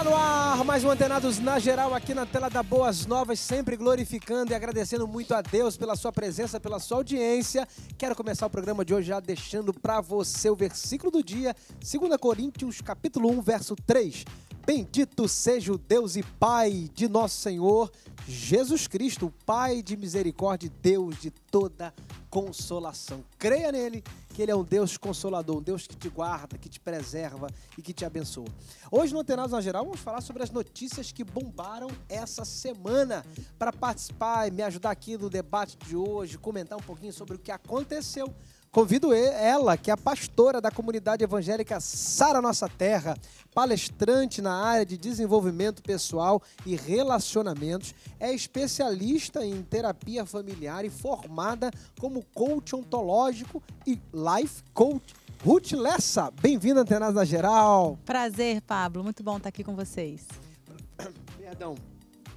Tá no ar, mais um Antenados na Geral aqui na tela da Boas Novas, sempre glorificando e agradecendo muito a Deus pela sua presença, pela sua audiência. Quero começar o programa de hoje já deixando para você o versículo do dia, 2 Coríntios capítulo 1, verso 3. Bendito seja o Deus e Pai de nosso Senhor Jesus Cristo, o Pai de misericórdia, Deus de toda consolação. Creia nele, que ele é um Deus consolador, um Deus que te guarda, que te preserva e que te abençoa. Hoje no Antenados na Geral vamos falar sobre as notícias que bombaram essa semana. Para participar e me ajudar aqui no debate de hoje, comentar um pouquinho sobre o que aconteceu Convido ela, que é a pastora da comunidade evangélica Sara Nossa Terra, palestrante na área de desenvolvimento pessoal e relacionamentos, é especialista em terapia familiar e formada como coach ontológico e life coach. Ruth Lessa, bem-vinda à Antenada Geral. Prazer, Pablo. Muito bom estar aqui com vocês. Perdão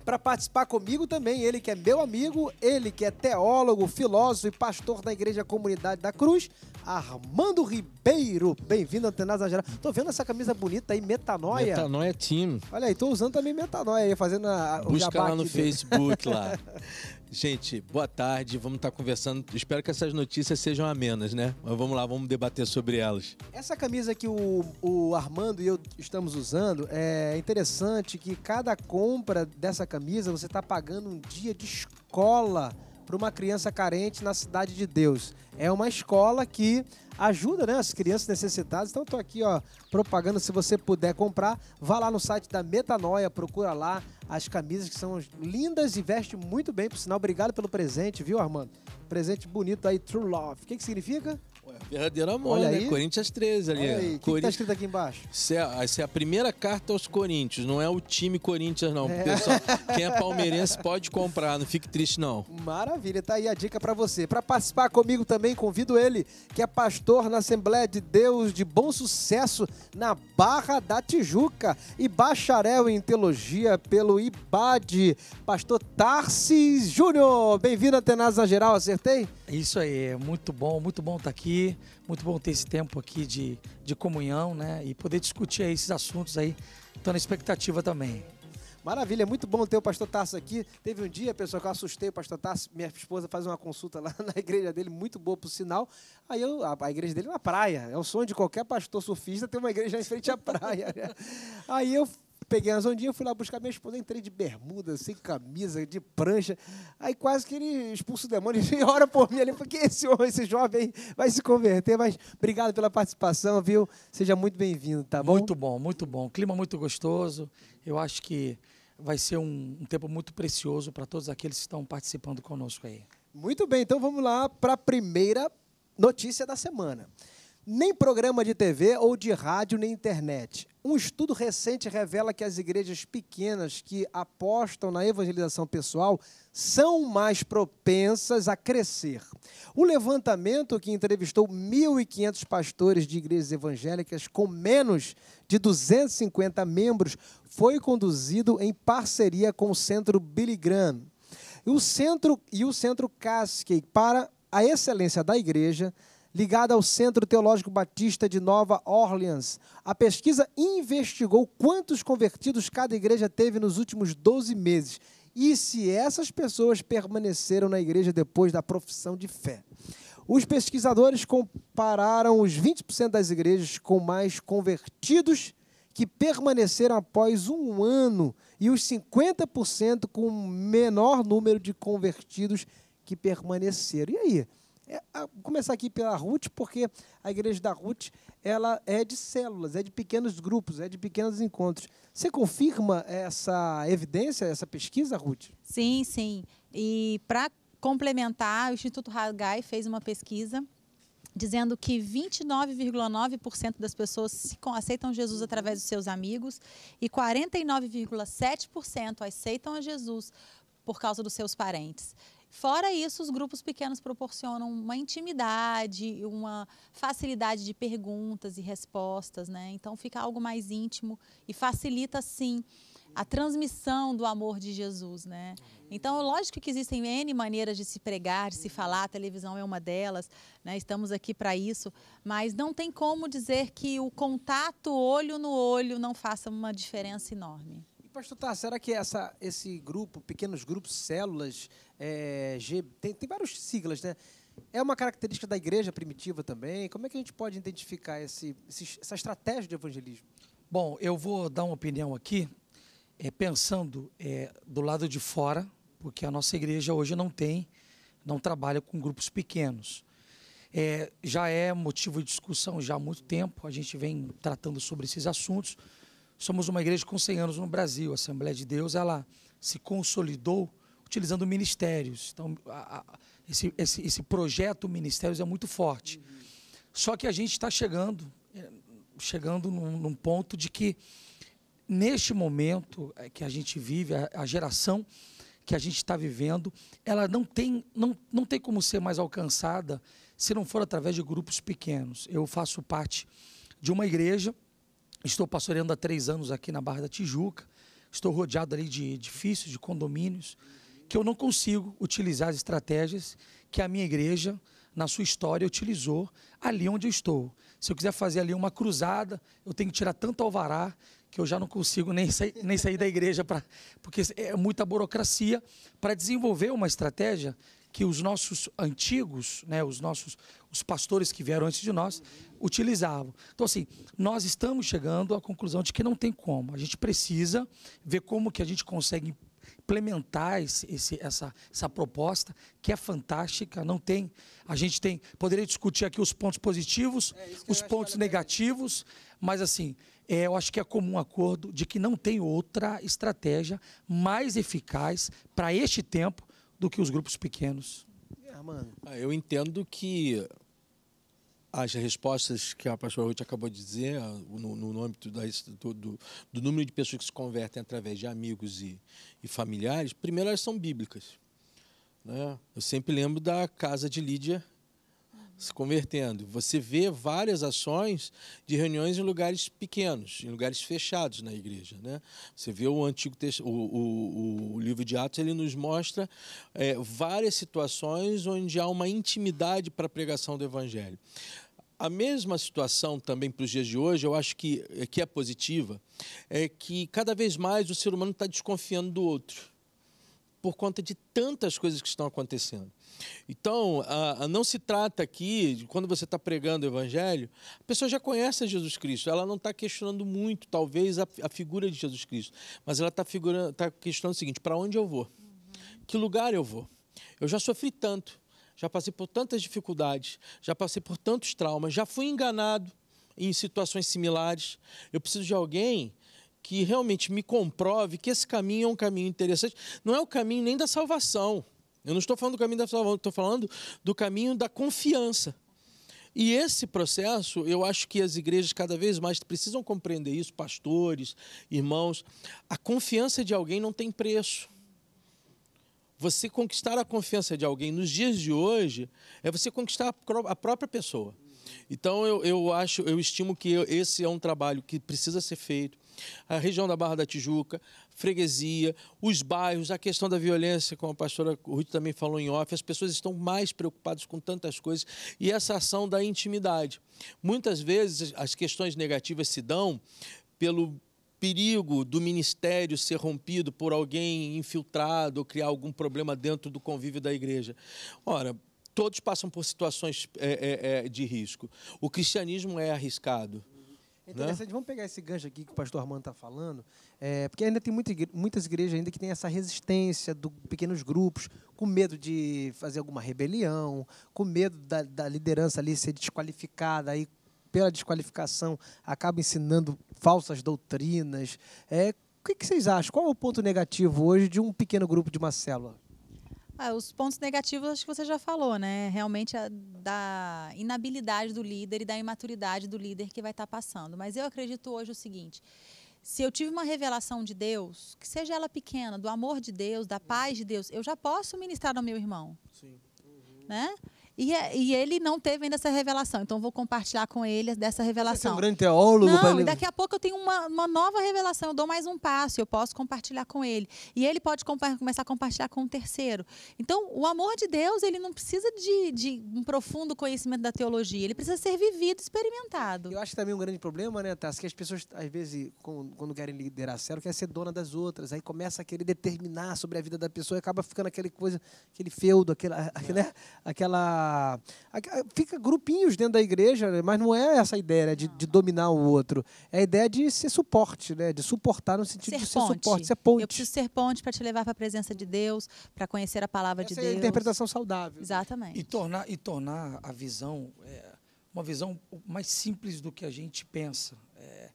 para participar comigo também. Ele que é meu amigo, ele que é teólogo, filósofo e pastor da Igreja Comunidade da Cruz, Armando Ribeiro. Bem-vindo, Antenas Geral. Tô vendo essa camisa bonita aí, Metanoia. Metanoia Team. Olha aí, tô usando também Metanoia aí, fazendo a, o Busca lá no dele. Facebook lá. Gente, boa tarde. Vamos estar tá conversando. Espero que essas notícias sejam amenas, né? Mas vamos lá, vamos debater sobre elas. Essa camisa que o, o Armando e eu estamos usando é interessante que cada compra dessa camisa você está pagando um dia de escola para uma criança carente na Cidade de Deus. É uma escola que ajuda né, as crianças necessitadas. Então estou aqui ó, propagando, se você puder comprar, vá lá no site da Metanoia, procura lá as camisas que são lindas e veste muito bem, por sinal. Obrigado pelo presente, viu, Armando? Presente bonito aí, True Love. O que, que significa? Derradeiro amor, Olha né? Aí. Coríntios 13 ali. Olha O Cori... que, tá escrito aqui embaixo? Ah, essa é, é a primeira carta aos Corinthians, não é o time Corinthians, não. É. Pessoal, quem é palmeirense pode comprar, não fique triste, não. Maravilha, tá aí a dica para você. Para participar comigo também, convido ele, que é pastor na Assembleia de Deus de Bom Sucesso, na Barra da Tijuca, e bacharel em teologia pelo IBAD, pastor Tarsis Júnior. Bem-vindo, Atenaz na Geral, acertei? Isso aí, muito bom, muito bom estar tá aqui. Muito bom ter esse tempo aqui de, de comunhão, né? E poder discutir esses assuntos aí. Estou na expectativa também. Maravilha, é muito bom ter o pastor Tasso aqui. Teve um dia, pessoal, que eu assustei o pastor Tasso. Minha esposa faz uma consulta lá na igreja dele, muito boa, por sinal. Aí eu, a, a, igreja dele é na praia. É o sonho de qualquer pastor surfista ter uma igreja em frente à praia. Né? Aí eu peguei as ondinhas, fui lá buscar minha esposa, entrei de bermuda, sem camisa, de prancha. Aí quase que ele expulsa o demônio e ora por mim ali, porque esse homem, esse jovem vai se converter. Mas obrigado pela participação, viu? Seja muito bem-vindo, tá bom? Muito bom, muito bom. Clima muito gostoso. Eu acho que vai ser um, um tempo muito precioso para todos aqueles que estão participando conosco aí. Muito bem, então vamos lá para a primeira notícia da semana. Nem programa de TV ou de rádio nem internet. Um estudo recente revela que as igrejas pequenas que apostam na evangelização pessoal são mais propensas a crescer. O levantamento que entrevistou 1.500 pastores de igrejas evangélicas com menos de 250 membros foi conduzido em parceria com o Centro Billy Graham. E o Centro, e o centro Cascade para a Excelência da Igreja ligada ao Centro Teológico Batista de Nova Orleans. A pesquisa investigou quantos convertidos cada igreja teve nos últimos 12 meses e se essas pessoas permaneceram na igreja depois da profissão de fé. Os pesquisadores compararam os 20% das igrejas com mais convertidos que permaneceram após um ano e os 50% com menor número de convertidos que permaneceram. E aí? É, começar aqui pela Ruth, porque a igreja da Ruth ela é de células, é de pequenos grupos, é de pequenos encontros. Você confirma essa evidência, essa pesquisa, Ruth? Sim, sim. E para complementar, o Instituto Hagai fez uma pesquisa dizendo que 29,9% das pessoas aceitam Jesus através dos seus amigos e 49,7% aceitam a Jesus por causa dos seus parentes. Fora isso, os grupos pequenos proporcionam uma intimidade, uma facilidade de perguntas e respostas, né? Então fica algo mais íntimo e facilita, sim, a transmissão do amor de Jesus, né? Então, lógico que existem N maneiras de se pregar, de se falar, a televisão é uma delas, né? Estamos aqui para isso, mas não tem como dizer que o contato olho no olho não faça uma diferença enorme. Pastor Tá, será que essa, esse grupo, pequenos grupos, células, é, G, tem, tem várias siglas, né? É uma característica da igreja primitiva também? Como é que a gente pode identificar esse, esse essa estratégia de evangelismo? Bom, eu vou dar uma opinião aqui, é, pensando é, do lado de fora, porque a nossa igreja hoje não tem, não trabalha com grupos pequenos. É, já é motivo de discussão já há muito tempo, a gente vem tratando sobre esses assuntos Somos uma igreja com 100 anos no Brasil. A Assembleia de Deus ela se consolidou utilizando ministérios. Então, a, a, esse, esse, esse, projeto ministérios é muito forte. Uhum. Só que a gente está chegando, é, chegando num, num, ponto de que neste momento é, que a gente vive, a, a geração que a gente está vivendo, ela não tem, não, não tem como ser mais alcançada se não for através de grupos pequenos. Eu faço parte de uma igreja Estou pastoreando há três anos aqui na Barra da Tijuca. Estou rodeado ali de edifícios, de condomínios, que eu não consigo utilizar as estratégias que a minha igreja, na sua história, utilizou ali onde eu estou. Se eu quiser fazer ali uma cruzada, eu tenho que tirar tanto alvará que eu já não consigo nem sair, nem sair da igreja, pra, porque é muita burocracia para desenvolver uma estratégia que os nossos antigos, né, os nossos os pastores que vieram antes de nós, utilizavam. Então, assim, nós estamos chegando à conclusão de que não tem como. A gente precisa ver como que a gente consegue implementar esse, esse, essa, essa proposta que é fantástica. Não tem, a gente tem, poderia discutir aqui os pontos positivos, é, os pontos negativos, mas assim, é, eu acho que é comum acordo de que não tem outra estratégia mais eficaz para este tempo do que os grupos pequenos. É, mano. Ah, eu entendo que as respostas que a pastora Ruth acabou de dizer, ah, no, no âmbito da, do, do, do, número de pessoas que se convertem através de amigos e, e familiares, primeiro elas são bíblicas. Né? Eu sempre lembro da casa de Lídia se convertendo. Você vê várias ações de reuniões em lugares pequenos, em lugares fechados na igreja. Né? Você vê o antigo texto, o, o, o livro de Atos, ele nos mostra é, várias situações onde há uma intimidade para a pregação do evangelho. A mesma situação também para os dias de hoje, eu acho que, que é positiva, é que cada vez mais o ser humano está desconfiando do outro por conta de tantas coisas que estão acontecendo. Então, não se trata aqui, de, quando você está pregando o Evangelho, a pessoa já conhece Jesus Cristo, ela não está questionando muito, talvez, a, a, figura de Jesus Cristo, mas ela está tá questionando o seguinte: para onde eu vou? Que lugar eu vou? Eu já sofri tanto, já passei por tantas dificuldades, já passei por tantos traumas, já fui enganado em situações similares. Eu preciso de alguém que realmente me comprove que esse caminho é um caminho interessante. Não é o caminho nem da salvação. Eu não estou falando do caminho da salvação, estou falando do caminho da confiança. E esse processo, eu acho que as igrejas cada vez mais precisam compreender isso, pastores, irmãos. A confiança de alguém não tem preço. Você conquistar a confiança de alguém nos dias de hoje é você conquistar a própria pessoa. Então eu, eu acho, eu estimo que esse é um trabalho que precisa ser feito a região da Barra da Tijuca, freguesia, os bairros, a questão da violência, como a pastora Ruth também falou em off, as pessoas estão mais preocupadas com tantas coisas e essa ação da intimidade. Muitas vezes as questões negativas se dão pelo perigo do ministério ser rompido por alguém infiltrado ou criar algum problema dentro do convívio da igreja. Ora, todos passam por situações é, é, de risco. O cristianismo é arriscado. É interessante, né? vamos pegar esse gancho aqui que o pastor Armando está falando, é, porque ainda tem muita muitas igrejas ainda que tem essa resistência de pequenos grupos, com medo de fazer alguma rebelião, com medo da, da liderança ali ser desqualificada, aí pela desqualificação acaba ensinando falsas doutrinas. É, o que, que vocês acham? Qual é o ponto negativo hoje de um pequeno grupo de uma célula? Ah, os pontos negativos acho que você já falou, né? Realmente a, da inabilidade do líder e da imaturidade do líder que vai estar tá passando. Mas eu acredito hoje o seguinte: se eu tive uma revelação de Deus, que seja ela pequena, do amor de Deus, da paz de Deus, eu já posso ministrar ao meu irmão. Sim. Uhum. Né? E, é, e, ele não teve ainda essa revelação. Então, vou compartilhar com ele dessa revelação. Você é um grande teólogo. Não, ele... daqui a pouco eu tenho uma, uma, nova revelação. Eu dou mais um passo. Eu posso compartilhar com ele. E ele pode começar a compartilhar com um terceiro. Então, o amor de Deus, ele não precisa de, de, um profundo conhecimento da teologia. Ele precisa ser vivido, experimentado. Eu acho também um grande problema, né, Tassi? Que as pessoas, às vezes, quando querem liderar sério, querem ser dona das outras. Aí começa a querer determinar sobre a vida da pessoa e acaba ficando aquele coisa, aquele feudo, aquela, né? É. aquela a, a, Fica grupinhos dentro da igreja, mas não é essa ideia né, de, de, dominar o outro. É a ideia de ser suporte, né? De suportar no sentido ser de ser ponte. suporte, ser ponte. Eu preciso ser ponte para te levar para a presença de Deus, para conhecer a palavra essa de é Deus. a interpretação saudável. Né? Exatamente. E tornar, e tornar a visão é, uma visão mais simples do que a gente pensa. É,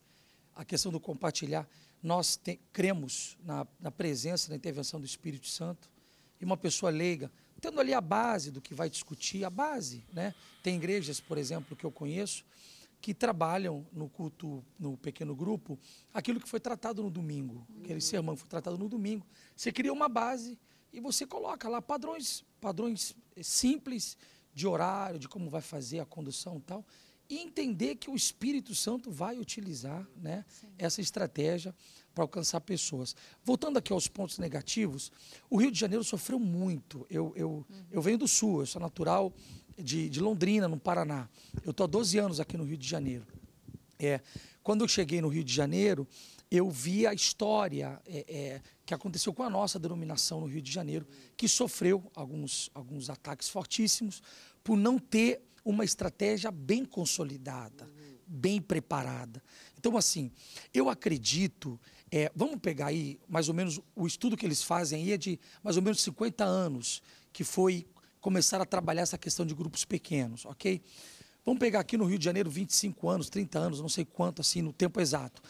a questão do compartilhar. Nós te, cremos na, na presença, na intervenção do Espírito Santo. E uma pessoa leiga tendo ali a base do que vai discutir, a base. Né? Tem igrejas, por exemplo, que eu conheço, que trabalham no culto, no pequeno grupo, aquilo que foi tratado no domingo, aquele sermão que foi tratado no domingo. Você cria uma base e você coloca lá padrões, padrões eh, simples de horário, de como vai fazer a condução e tal, e entender que o Espírito Santo vai utilizar né, essa estratégia para alcançar pessoas. Voltando aqui aos pontos negativos, o Rio de Janeiro sofreu muito. Eu, eu, uhum. eu venho do Sul, eu sou natural de, de Londrina, no Paraná. Eu estou há 12 anos aqui no Rio de Janeiro. É, quando eu cheguei no Rio de Janeiro, eu vi a história é, é, que aconteceu com a nossa denominação no Rio de Janeiro, que sofreu alguns, alguns ataques fortíssimos por não ter uma estratégia bem consolidada, bem preparada. Então, assim, eu acredito é, vamos pegar aí, mais ou menos, o estudo que eles fazem aí é de mais ou menos 50 anos, que foi começar a trabalhar essa questão de grupos pequenos, ok? Vamos pegar aqui no Rio de Janeiro 25 anos, 30 anos, não sei quanto, assim, no tempo exato.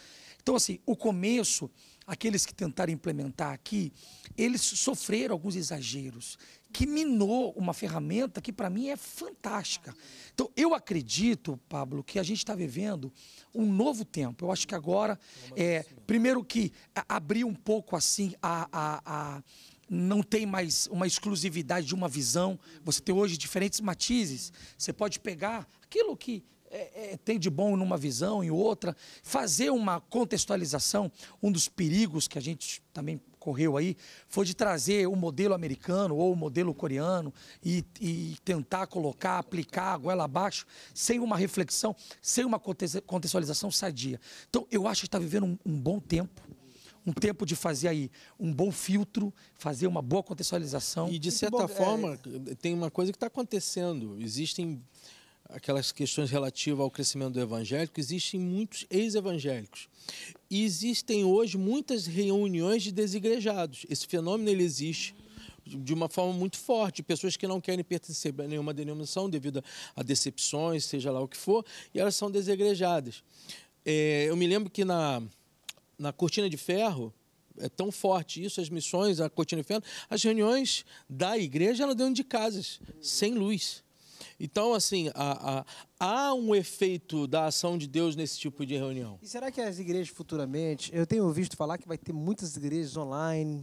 Então, assim, o começo aqueles que tentaram implementar aqui, eles sofreram alguns exageros, que minou uma ferramenta que para mim é fantástica. Então eu acredito, Pablo, que a gente está vivendo um novo tempo. Eu acho que agora, é, primeiro que abrir um pouco assim a, a, a não tem mais uma exclusividade de uma visão. Você tem hoje diferentes matizes. Você pode pegar aquilo que é, é, tem de bom numa visão, e outra, fazer uma contextualização. Um dos perigos que a gente também correu aí foi de trazer o modelo americano ou o modelo coreano e, e tentar colocar, aplicar a goela abaixo, sem uma reflexão, sem uma contextualização sadia. Então, eu acho que está vivendo um, um bom tempo um tempo de fazer aí um bom filtro, fazer uma boa contextualização. E de certa bom, é. forma, é... tem uma coisa que está acontecendo. Existem aquelas questões relativas ao crescimento do evangélico, existem muitos ex-evangélicos. E existem hoje muitas reuniões de desigrejados. Esse fenômeno ele existe de uma forma muito forte, pessoas que não querem pertencer a nenhuma denominação devido a decepções, seja lá o que for, e elas são desigrejadas. É, eu me lembro que na, na Cortina de Ferro, é tão forte isso, as missões, a Cortina de Ferro, as reuniões da igreja eram dentro de casas, sem luz então, assim, há, há, há, um efeito da ação de Deus nesse tipo de reunião. E será que as igrejas futuramente, eu tenho ouvido falar que vai ter muitas igrejas online,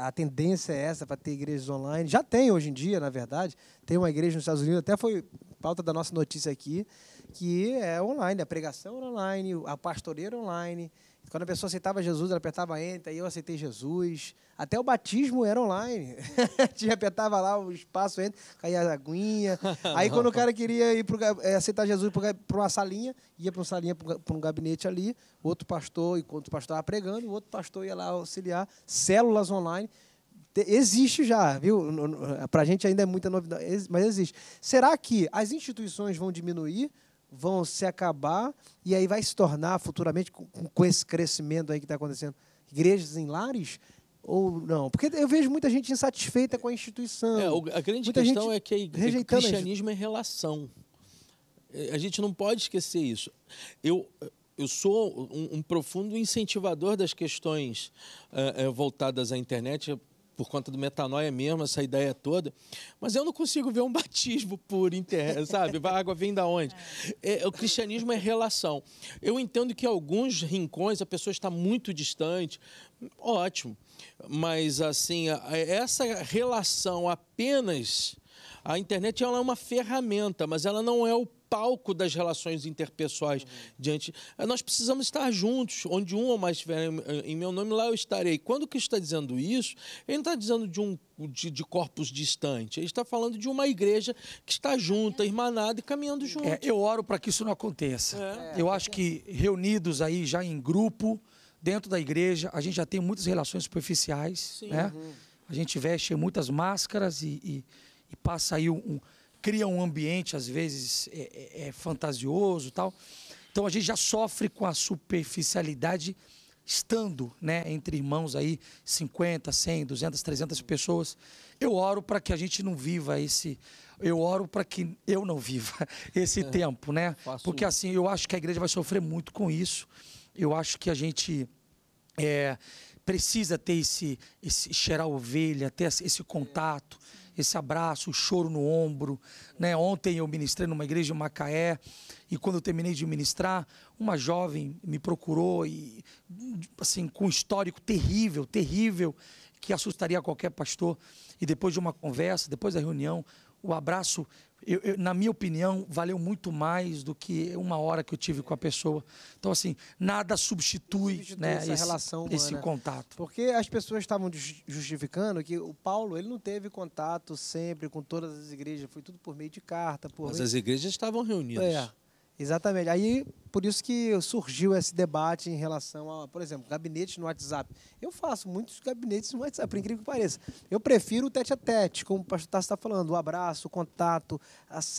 a tendência é essa para ter igrejas online. Já tem hoje em dia, na verdade, tem uma igreja nos Estados Unidos, até foi pauta da nossa notícia aqui, que é online, a pregação online, a pastoreira online. Quando a pessoa aceitava Jesus, ela apertava enter, aí eu aceitei Jesus. Até o batismo era online. Te apertava lá o espaço enter, caía a aguinha. Aí quando o cara queria ir pro, eh, aceitar Jesus para uma salinha, ia para uma salinha, para um gabinete ali, outro pastor, enquanto o pastor estava pregando, o outro pastor ia lá auxiliar, células online. Existe já, viu? Para a gente ainda é muita novidade, mas existe. Será que as instituições vão diminuir vão se acabar e aí vai se tornar futuramente, com, com esse crescimento aí que está acontecendo, igrejas em lares? Ou não? Porque eu vejo muita gente insatisfeita com a instituição. É, a grande muita questão é que o cristianismo é relação. É, a gente não pode esquecer isso. Eu, eu sou um, um profundo incentivador das questões uh, voltadas à internet por conta do metanoia mesmo, essa ideia toda. Mas eu não consigo ver um batismo por inter, sabe? A água vem da onde? É, o cristianismo é relação. Eu entendo que alguns rincões a pessoa está muito distante, ótimo. Mas assim, essa relação apenas a internet ela é uma ferramenta, mas ela não é o palco das relações interpessoais uhum. diante. Eh, nós precisamos estar juntos, onde um ou mais estiver em, eh, em meu nome, lá eu estarei. Quando que está dizendo isso, ele não está dizendo de um de, de corpos distantes, ele está falando de uma igreja que está junta, irmanada e caminhando é, junto. É, eu oro para que isso não aconteça. É. é. Eu acho que reunidos aí já em grupo, dentro da igreja, a gente já tem muitas relações superficiais, Sim. né? Uhum. A gente veste muitas máscaras e, e e passa aí um, um cria um ambiente às vezes é, é, é fantasioso tal. Então a gente já sofre com a superficialidade estando, né, entre irmãos aí 50, 100, 200, 300 pessoas. Eu oro para que a gente não viva esse eu oro para que eu não viva esse é, tempo, né? Porque assim, eu acho que a igreja vai sofrer muito com isso. Eu acho que a gente é, precisa ter esse, esse cheirar ovelha, ter esse contato. É, esse abraço, o choro no ombro. Né? Ontem eu ministrei numa igreja em Macaé e quando eu terminei de ministrar, uma jovem me procurou e assim com um histórico terrível, terrível, que assustaria qualquer pastor. E depois de uma conversa, depois da reunião, o abraço eu, eu, na minha opinião, valeu muito mais do que uma hora que eu tive com a pessoa. Então, assim, nada substitui, substitui né, essa esse, relação humana. esse contato. Porque as pessoas estavam justificando que o Paulo ele não teve contato sempre com todas as igrejas, foi tudo por meio de carta. Por Mas meio... as igrejas estavam reunidas. É. Exatamente. Aí, por isso que surgiu esse debate em relação a, por exemplo, gabinete no WhatsApp. Eu faço muitos gabinetes no WhatsApp, por incrível que pareça. Eu prefiro o tete a tete, como o pastor está falando, o abraço, o contato.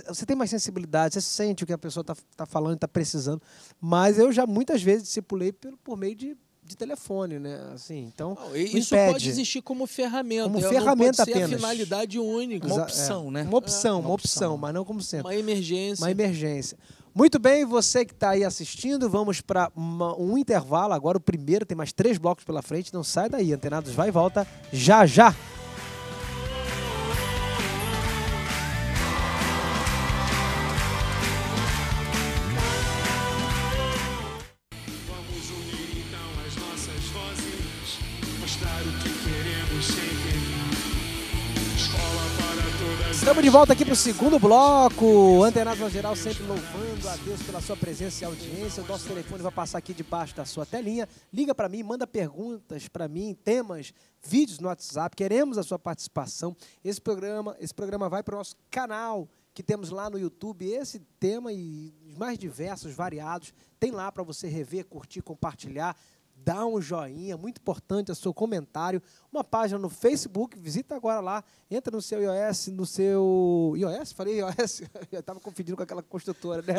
você tem mais sensibilidade, você sente o que a pessoa está tá falando, está precisando. Mas eu já muitas vezes discipulei por, por meio de de telefone, né? Assim, então não, isso impede. pode existir como ferramenta, como né? ferramenta não pode apenas. finalidade única, uma opção, né? é, né? Uma opção, é. uma opção, mas não como sempre. Uma emergência. Uma emergência. Muito bem, você que está aí assistindo, vamos para um intervalo agora, o primeiro, tem mais três blocos pela frente, não sai daí, Antenados vai e volta já já. volta aqui para o segundo bloco. Antenados geral sempre louvando a Deus pela sua presença e audiência. O nosso telefone vai passar aqui debaixo da sua telinha. Liga para mim, manda perguntas para mim, temas, vídeos no WhatsApp. Queremos a sua participação. Esse programa, esse programa vai para o nosso canal que temos lá no YouTube. Esse tema e mais diversos, variados, tem lá para você rever, curtir, compartilhar dá um joinha, é muito importante o seu comentário, uma página no Facebook, visita agora lá, entra no seu iOS, no seu iOS, falei iOS, eu estava confundindo com aquela construtora, né?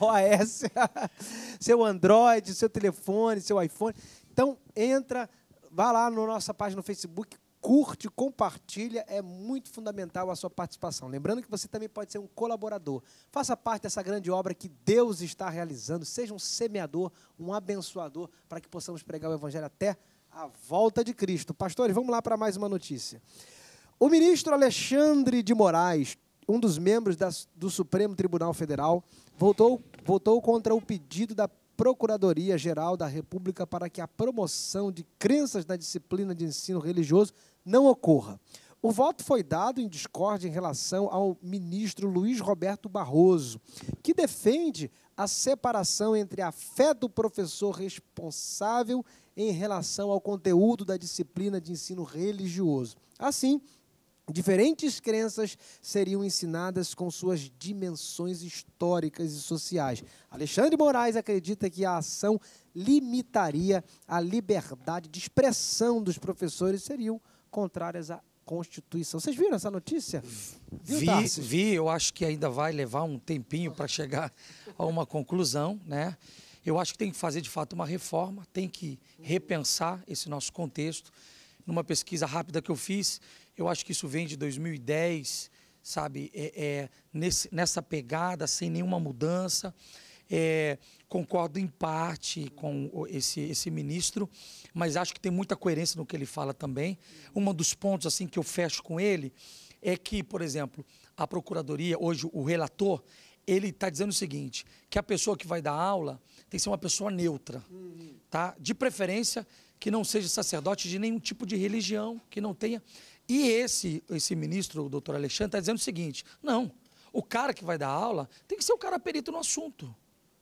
OS, seu Android, seu telefone, seu iPhone. Então entra, vá lá na nossa página no Facebook, curte, compartilha, é muito fundamental a sua participação. Lembrando que você também pode ser um colaborador. Faça parte dessa grande obra que Deus está realizando. Seja um semeador, um abençoador, para que possamos pregar o Evangelho até a volta de Cristo. Pastores, vamos lá para mais uma notícia. O ministro Alexandre de Moraes, um dos membros das do Supremo Tribunal Federal, votou, votou contra o pedido da Procuradoria-Geral da República para que a promoção de crenças na disciplina de ensino religioso não ocorra. O voto foi dado em discórdia em relação ao ministro Luiz Roberto Barroso, que defende a separação entre a fé do professor responsável em relação ao conteúdo da disciplina de ensino religioso. Assim, Diferentes crenças seriam ensinadas com suas dimensões históricas e sociais. Alexandre Moraes acredita que a ação limitaria a liberdade de expressão dos professores, seriam contrárias à Constituição. Vocês viram essa notícia? vi, vi. Eu acho que ainda vai levar um tempinho para chegar a uma conclusão, né? Eu acho que tem que fazer de fato uma reforma, tem que repensar esse nosso contexto. Numa pesquisa rápida que eu fiz, eu acho que isso vem de 2010, sabe? É, é nesse, nessa pegada, sem nenhuma mudança. É, concordo em parte com esse, esse ministro, mas acho que tem muita coerência no que ele fala também. Um dos pontos assim que eu fecho com ele é que, por exemplo, a procuradoria, hoje o relator, ele está dizendo o seguinte, que a pessoa que vai dar aula tem que ser uma pessoa neutra, tá? De preferência que não seja sacerdote de nenhum tipo de religião, que não tenha. E esse esse ministro, o doutor Alexandre, está dizendo o seguinte: não, o cara que vai dar aula tem que ser o cara perito no assunto.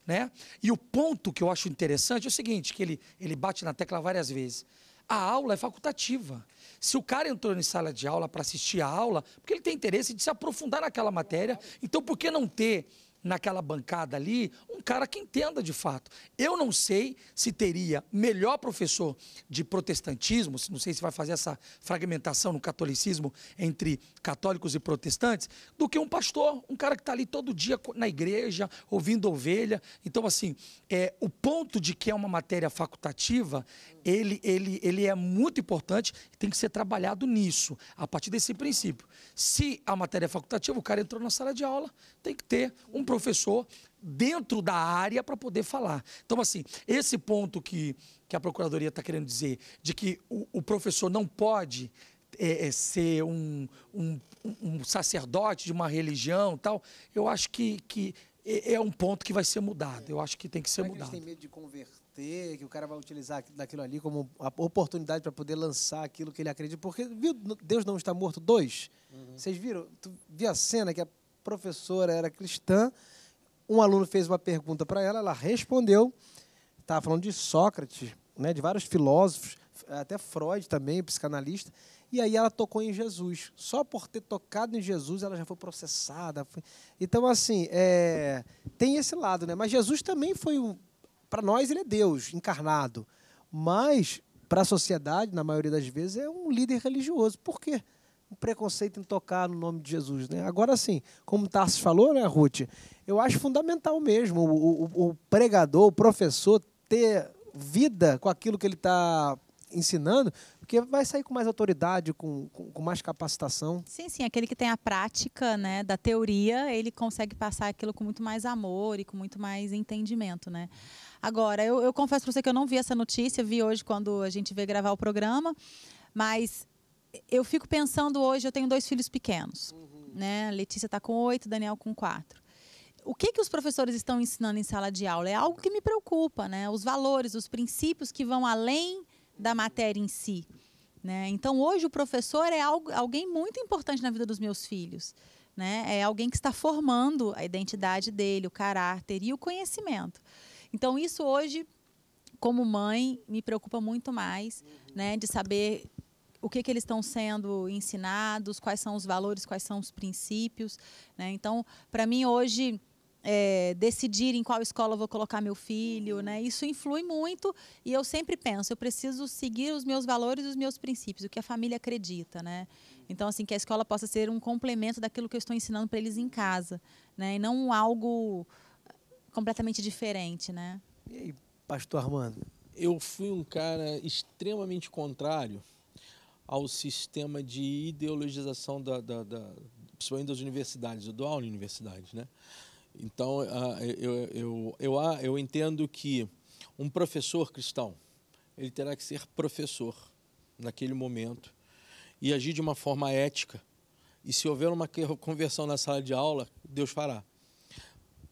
Né? E o ponto que eu acho interessante é o seguinte, que ele, ele bate na tecla várias vezes. A aula é facultativa. Se o cara entrou em sala de aula para assistir a aula, porque ele tem interesse de se aprofundar naquela matéria, então por que não ter naquela bancada ali um cara que entenda de fato. Eu não sei se teria melhor professor de protestantismo, não sei se vai fazer essa fragmentação no catolicismo entre católicos e protestantes, do que um pastor, um cara que está ali todo dia na igreja, ouvindo ovelha. Então, assim, é, o ponto de que é uma matéria facultativa, ele, ele, ele é muito importante e tem que ser trabalhado nisso, a partir desse princípio. Se a matéria é facultativa, o cara entrou na sala de aula, tem que ter um professor professor dentro da área para poder falar. Então, assim, esse ponto que, que a Procuradoria está querendo dizer, de que o, o professor não pode é, é, ser um, um, um, sacerdote de uma religião tal, eu acho que, que é, é um ponto que vai ser mudado. Eu acho que tem que ser Será mudado. Que gente tem medo de converter, que o cara vai utilizar daquilo ali como oportunidade para poder lançar aquilo que ele acredita. Porque, viu, Deus não está morto dois? Uhum. Vocês viram? Tu viu a cena que a professora era cristã. Um aluno fez uma pergunta para ela, ela respondeu. Estava falando de Sócrates, né, de vários filósofos, até Freud também, psicanalista. E aí ela tocou em Jesus. Só por ter tocado em Jesus, ela já foi processada. Então, assim, é, tem esse lado, né? Mas Jesus também foi um. Para nós, ele é Deus encarnado. Mas, para a sociedade, na maioria das vezes, é um líder religioso. Por quê? um preconceito em tocar no nome de Jesus. Né? Agora sim, como Tarsis falou, né, Ruth? Eu acho fundamental mesmo o, o, o pregador, o professor, ter vida com aquilo que ele está ensinando, porque vai sair com mais autoridade, com, com, com, mais capacitação. Sim, sim, aquele que tem a prática né, da teoria, ele consegue passar aquilo com muito mais amor e com muito mais entendimento. Né? Agora, eu, eu confesso para você que eu não vi essa notícia, vi hoje quando a gente veio gravar o programa, mas eu fico pensando hoje, eu tenho dois filhos pequenos, uhum. né? Letícia está com oito, Daniel com quatro. O que, que os professores estão ensinando em sala de aula? É algo que me preocupa, né? Os valores, os princípios que vão além da matéria em si. Né? Então, hoje, o professor é algo, alguém muito importante na vida dos meus filhos. Né? É alguém que está formando a identidade dele, o caráter e o conhecimento. Então, isso hoje, como mãe, me preocupa muito mais, né? De saber o que, que eles estão sendo ensinados, quais são os valores, quais são os princípios. Né? Então, para mim, hoje, é, decidir em qual escola vou colocar meu filho, né? isso influi muito. E eu sempre penso, eu preciso seguir os meus valores e os meus princípios, o que a família acredita. Né? Então, assim, que a escola possa ser um complemento daquilo que eu estou ensinando para eles em casa, né? e não algo completamente diferente. Né? E aí, pastor Armando? Eu fui um cara extremamente contrário ao sistema de ideologização da, da, da principalmente das universidades, eu dou aula em universidades, né? Então, ah, eu, eu, eu, ah, eu entendo que um professor cristão, ele terá que ser professor naquele momento e agir de uma forma ética. E se houver uma conversão na sala de aula, Deus fará.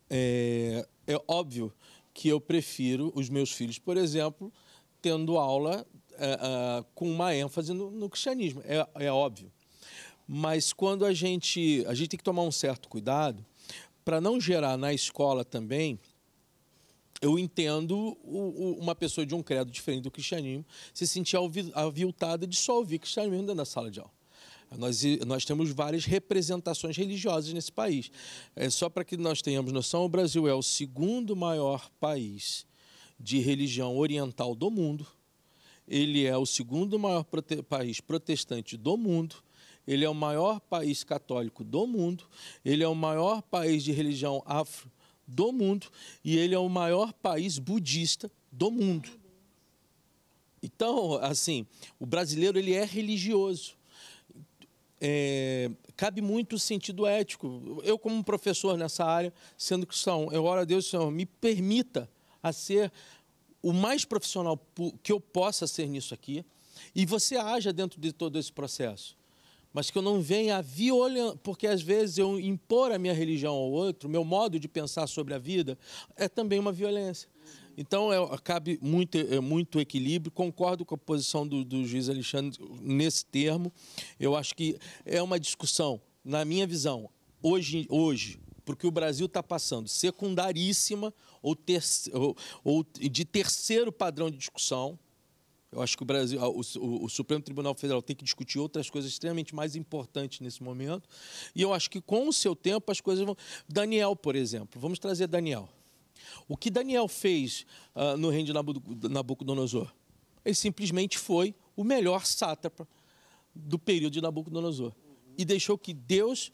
É, é óbvio que eu prefiro os meus filhos, por exemplo, tendo aula é, é, com uma ênfase no, no cristianismo, é, é óbvio. Mas quando a gente. A gente tem que tomar um certo cuidado para não gerar na escola também eu entendo uma pessoa de um credo diferente do cristianismo se sentir aviltada de só ouvir cristianismo dentro da sala de aula. Nós, nós temos várias representações religiosas nesse país. É, só para que nós tenhamos noção, o Brasil é o segundo maior país de religião oriental do mundo ele é o segundo maior prote país protestante do mundo, ele é o maior país católico do mundo, ele é o maior país de religião afro do mundo e ele é o maior país budista do mundo. Então, assim, o brasileiro ele é religioso. É, cabe muito o sentido ético. Eu, como professor nessa área, sendo que são, eu oro a Deus, Senhor, me permita a ser o mais profissional que eu possa ser nisso aqui e você haja dentro de todo esse processo. Mas que eu não venha violando, porque às vezes eu impor a minha religião ao outro, meu modo de pensar sobre a vida, é também uma violência. Então, é, cabe muito, é, muito equilíbrio. Concordo com a posição do, do juiz Alexandre nesse termo. Eu acho que é uma discussão, na minha visão, hoje, hoje porque o Brasil está passando, secundaríssima ou, ter, ou, ou de terceiro padrão de discussão. Eu acho que o Brasil, o, o, Supremo Tribunal Federal tem que discutir outras coisas extremamente mais importantes nesse momento. E eu acho que com o seu tempo as coisas vão. Daniel, por exemplo, vamos trazer Daniel. O que Daniel fez uh, no reino de Nabucodonosor? Ele simplesmente foi o melhor sátrapa do período de Nabucodonosor. E deixou que Deus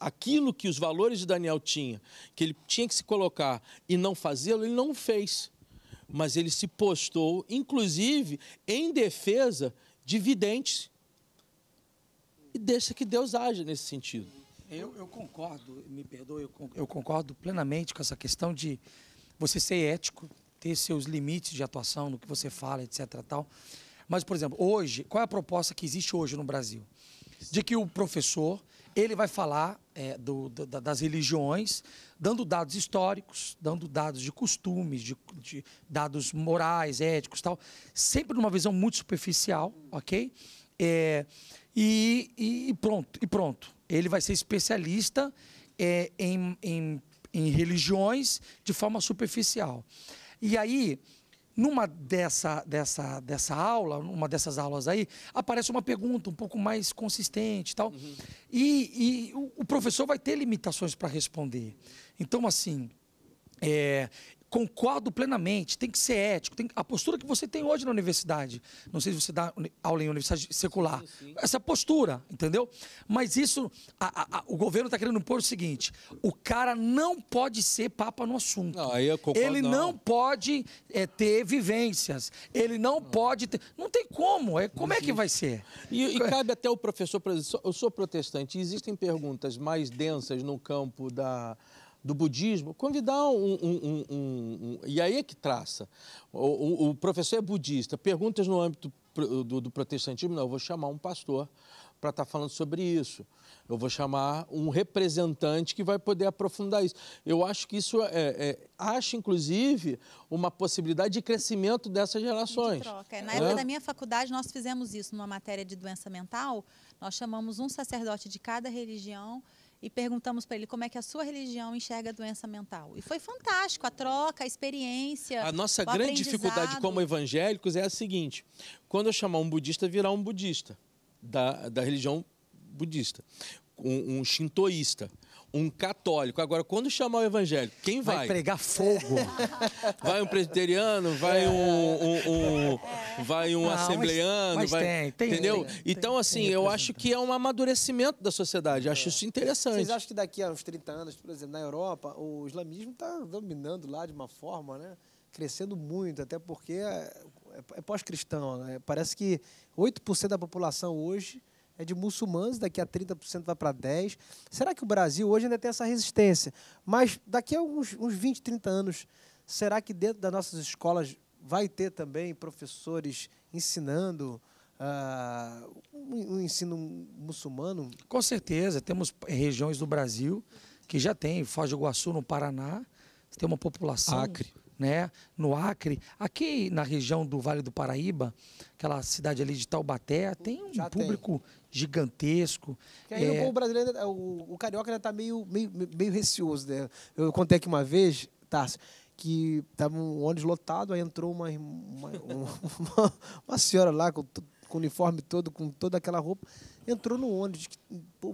aquilo que os valores de Daniel tinha, que ele tinha que se colocar e não fazê-lo, ele não fez. Mas ele se postou, inclusive, em defesa de videntes. E deixa que Deus haja nesse sentido. Eu, eu concordo, me perdoe, eu concordo, eu concordo plenamente com essa questão de você ser ético, ter seus limites de atuação no que você fala, etc. Tal. Mas, por exemplo, hoje, qual é a proposta que existe hoje no Brasil? De que o professor, ele vai falar é, do, da, das religiões, dando dados históricos, dando dados de costumes, de, de, dados morais, éticos, tal, sempre numa visão muito superficial, ok? É, e, e, pronto, e pronto. Ele vai ser especialista é, em, em, em religiões de forma superficial. E aí numa dessa, dessa, dessa aula, numa dessas aulas aí, aparece uma pergunta um pouco mais consistente tal. Uhum. E, e o, o professor vai ter limitações para responder. Então, assim, é, concordo plenamente, tem que ser ético. Tem, a postura que você tem hoje na universidade, não sei se você dá aula em universidade secular, sim, sim. essa postura, entendeu? Mas isso, a, a, o governo está querendo impor o seguinte: o cara não pode ser papa no assunto. Não, ah, concordo, ele não, não pode é, ter vivências, ele não, não, ah. pode ter. Não tem como, é, como é que vai ser? E, e eh, cabe até o professor, eu sou protestante, existem perguntas mais densas no campo da do budismo, convidar um, um, um, um E aí é que traça. O, o, professor é budista, perguntas no âmbito do, do protestantismo, não, eu vou chamar um pastor para estar tá falando sobre isso. Eu vou chamar um representante que vai poder aprofundar isso. Eu acho que isso é, é acho inclusive uma possibilidade de crescimento dessas relações De troca. É, na é? época da minha faculdade nós fizemos isso numa matéria de doença mental. Nós chamamos um sacerdote de cada religião e perguntamos para ele como é que a sua religião enxerga a doença mental. E foi fantástico a troca, a experiência. A nossa grande dificuldade como evangélicos é a seguinte: quando eu chamar um budista, virar um budista da, da religião budista, um, um shintoísta um católico. Agora, quando chamar o evangelho quem vai? Vai pregar fogo. Vai um presbiteriano, vai um, um, um, é. vai um Não, assembleano. Mas, mas vai, tem, tem, entendeu? Tem, então, assim, eu acho que é um amadurecimento da sociedade. Acho isso é. interessante. Vocês acham que daqui a uns 30 anos, por exemplo, na Europa, o islamismo está dominando lá de uma forma, né? Crescendo muito, até porque é, é, é pós-cristão. Né? Parece que 8% da população hoje é de muçulmanos, daqui a 30% vai para 10%. Será que o Brasil hoje ainda tem essa resistência? Mas daqui a uns, uns 20, 30 anos, será que dentro das nossas escolas vai ter também professores ensinando uh, um ensino muçulmano? Com certeza, temos regiões do Brasil que já tem, Foz do Iguaçu, no Paraná, tem uma população... Acre. Né, no Acre, aqui na região do Vale do Paraíba, aquela cidade ali de Taubaté, tem um já público tem gigantesco. aí é... o brasileiro, tá, o, o carioca ainda está meio, meio, meio receoso, né? Eu contei aqui uma vez, Tarso, que estava um ônibus lotado, aí entrou uma, uma, uma, uma senhora lá com, com o uniforme todo, com toda aquela roupa entrou no ônibus,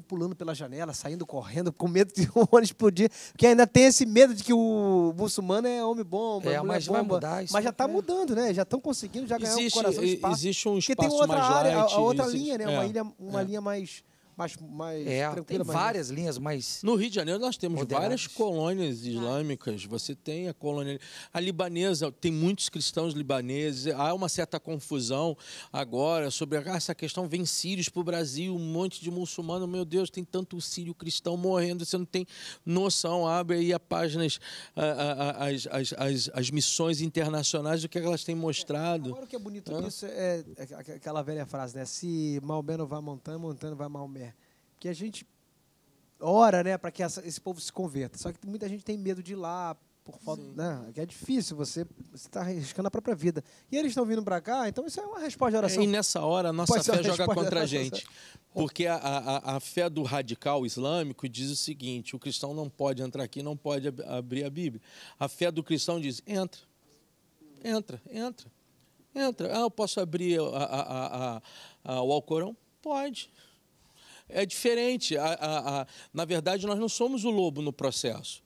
pulando pela janela, saindo correndo, com medo de o ônibus explodir, porque ainda tem esse medo de que o muçulmano é homem bomba, é, mas bomba, vai mudar isso. Mas já está é. Né? mudando, né? Já estão conseguindo, já ganhar o um coração de espaço. Existe um espaço porque tem outra área, light, a, a outra existe, linha, né? É, uma, ilha, uma é. linha mais mais, mais é, tranquila. Tem várias linhas, mas. No Rio de Janeiro nós temos moderadas. várias colônias islâmicas. Você tem a colônia. A libanesa, tem muitos cristãos libaneses. Há uma certa confusão agora sobre essa questão. Vem sírios para o Brasil, um monte de muçulmano. Meu Deus, tem tanto sírio cristão morrendo. Você não tem noção. Abre aí a páginas, as, as, as, as missões internacionais, o que é elas têm mostrado. É, agora o que é bonito nisso é, é aquela velha frase, né? Se Maomé não vai montando, montando vai Maomé que a gente ora né, para que essa, esse povo se converta. Só que muita gente tem medo de ir lá, por falta, né? Que é difícil, você está arriscando a própria vida. E eles estão vindo para cá, então isso é uma resposta de oração. É, e nessa hora a nossa fé joga contra a gente. Porque a, a, a, fé do radical islâmico diz o seguinte: o cristão não pode entrar aqui, não pode ab abrir a Bíblia. A fé do cristão diz: entra, entra, entra, entra. Ah, eu posso abrir a, a, a, a o Alcorão? Pode é diferente. A, a, a, na verdade, nós não somos o lobo no processo.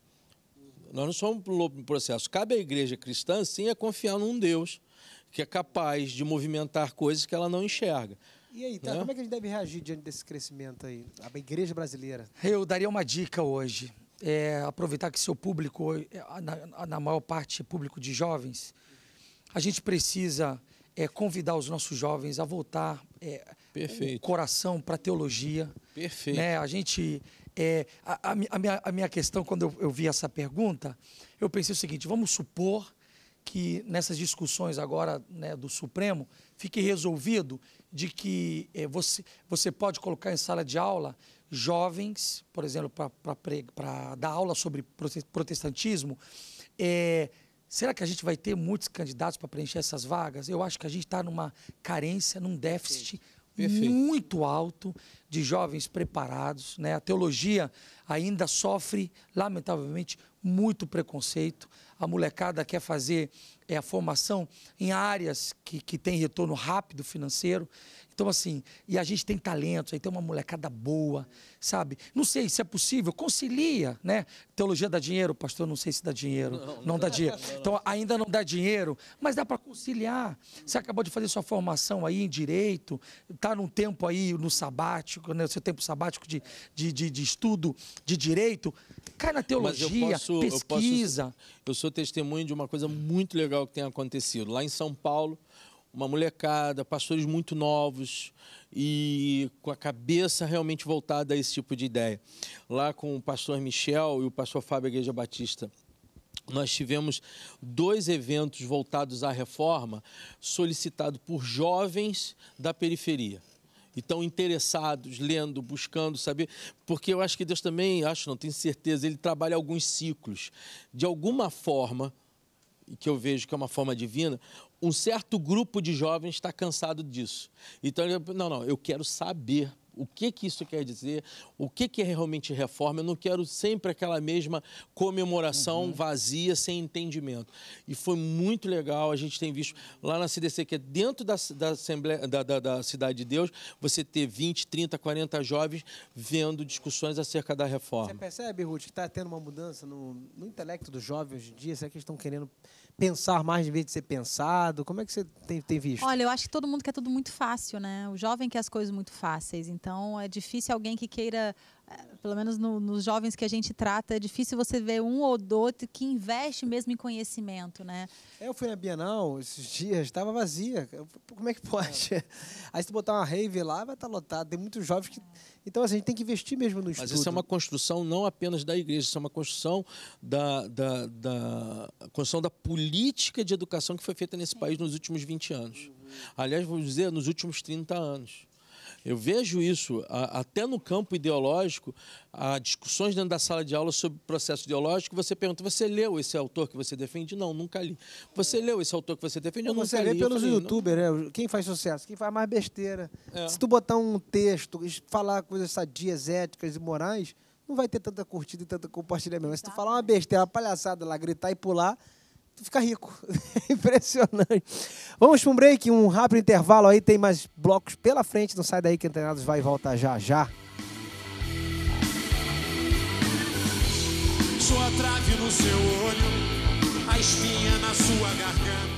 Nós não somos o lobo no processo. Cabe à igreja cristã, sim, é confiar num Deus que é capaz de movimentar coisas que ela não enxerga. E aí, tá, né? como é que a gente deve reagir diante desse crescimento aí, a igreja brasileira? Eu daria uma dica hoje. É, aproveitar que seu público, na, na maior parte, é público de jovens, a gente precisa é, convidar os nossos jovens a voltar é, Perfeito. o coração para teologia. Perfeito. Né? A gente é, a, a, a, minha, a minha questão quando eu, eu vi essa pergunta, eu pensei o seguinte: vamos supor que nessas discussões agora né, do Supremo fique resolvido de que é, você, você pode colocar em sala de aula jovens, por exemplo, para dar aula sobre protestantismo. É, será que a gente vai ter muitos candidatos para preencher essas vagas? Eu acho que a gente está numa carência, num déficit. Sim Perfeito. muito alto de jovens preparados. Né? A teologia ainda sofre, lamentavelmente, muito preconceito a molecada quer fazer é, a formação em áreas que, que tem retorno rápido financeiro. Então, assim, e a gente tem talento, aí tem uma molecada boa, sabe? Não sei se é possível, concilia, né? Teologia dá dinheiro, pastor, não sei se dá dinheiro. Não, não, dá, dinheiro. então, ainda não dá dinheiro, mas dá para conciliar. Você acabou de fazer sua formação aí em direito, está num tempo aí no sabático, né? Seu tempo sabático de, de, de, de estudo de direito. Cai na teologia, eu posso, pesquisa. Eu, posso, eu sou testemunho de uma coisa muito legal que tem acontecido. Lá em São Paulo, uma molecada, pastores muito novos e com a cabeça realmente voltada a esse tipo de ideia. Lá com o pastor Michel e o pastor Fábio Igreja Batista nós tivemos dois eventos voltados à reforma solicitado por jovens da periferia e estão interessados, lendo, buscando saber, porque eu acho que Deus também, acho, não tenho certeza, ele trabalha alguns ciclos. De alguma forma, que eu vejo que é uma forma divina, um certo grupo de jovens está cansado disso. Então, ele, não, não, eu quero saber o que, que isso quer dizer, o que, que é realmente reforma. Eu não quero sempre aquela mesma comemoração uhum. vazia, sem entendimento. E foi muito legal, a gente tem visto lá na CDC, que é dentro da, da, Assembleia, da, da, da Cidade de Deus, você ter 20, 30, 40 jovens vendo discussões acerca da reforma. Você percebe, Ruth, que está tendo uma mudança no, no intelecto dos jovens hoje em dia? Será que eles estão querendo pensar mais em vez de ser pensado? Como é que você tem, tem, visto? Olha, eu acho que todo mundo quer tudo muito fácil, né? O jovem quer as coisas muito fáceis. Então, é difícil alguém que queira pelo menos no, nos jovens que a gente trata, é difícil você ver um ou outro que investe mesmo em conhecimento, né? Eu fui na Bienal esses dias, estava vazia. Como é que pode? É. Aí se botar uma rave lá, vai estar tá lotado. Tem muitos jovens que... Então, assim, a gente tem que investir mesmo no Mas estudo. Mas isso é uma construção não apenas da igreja, isso é uma construção da, da, da construção da política de educação que foi feita nesse país nos últimos 20 anos. Aliás, vou dizer, nos últimos 30 anos. Eu vejo isso a, até no campo ideológico, há discussões dentro da sala de aula sobre processo ideológico. Você pergunta: você leu esse autor que você defende? Não, nunca li. Você leu esse autor que você defende? Eu você nunca lê pelos youtubers, né? quem faz sucesso, quem faz mais besteira. É. Se tu botar um texto, falar coisas sadias, éticas e morais, não vai ter tanta curtida e tanta compartilhamento. Mas se tu falar uma besteira, uma palhaçada lá, gritar e pular tu fica rico. Impressionante. Vamos para um break, um rápido intervalo aí, tem mais blocos pela frente. Não sai daí que Antenados vai voltar já já. Sua trave no seu olho, a espinha na sua garganta.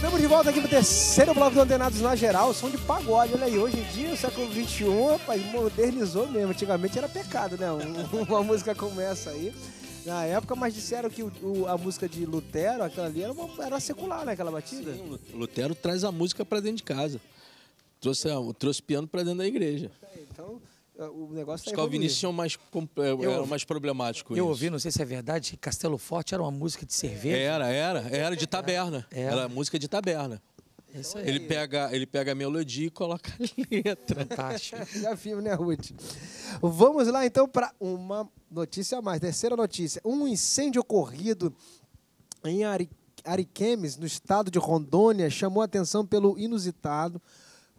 Estamos de volta aqui para o terceiro bloco do Antenados na Geral, som de pagode. Olha aí, hoje em dia, o século XXI, rapaz, modernizou mesmo. Antigamente era pecado, né? Uma música começa aí na época, mas disseram que o, o, a música de Lutero, aquela ali, era, uma, era secular, né? Aquela batida. Sim, Lutero traz a música para dentro de casa. Trouxe, trouxe piano para dentro da igreja. Então, é, o negócio Os calvinistas o mais, é, eu, o mais problemático. Eu isso. ouvi, não sei se é verdade, que Castelo Forte era uma música de cerveja. Era, era. Era de taberna. Era, era música de taberna. Isso aí. Ele pega, ele pega a melodia e coloca a letra. Fantástico. Já né, Ruth? Vamos lá, então, para uma notícia a mais. Terceira notícia. Um incêndio ocorrido em Ariquemes, no estado de Rondônia, chamou a atenção pelo inusitado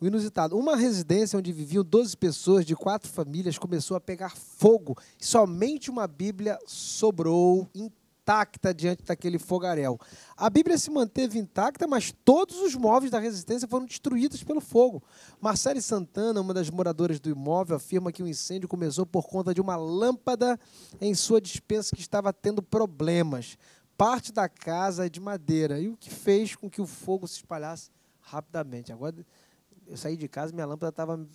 o inusitado. Uma residência onde viviam 12 pessoas de quatro famílias começou a pegar fogo e somente uma Bíblia sobrou intacta diante daquele fogaréu. A Bíblia se manteve intacta, mas todos os móveis da resistência foram destruídos pelo fogo. Marcele Santana, uma das moradoras do imóvel, afirma que o incêndio começou por conta de uma lâmpada em sua dispensa que estava tendo problemas. Parte da casa é de madeira, e o que fez com que o fogo se espalhasse rapidamente. Agora eu saí de casa, minha lâmpada estava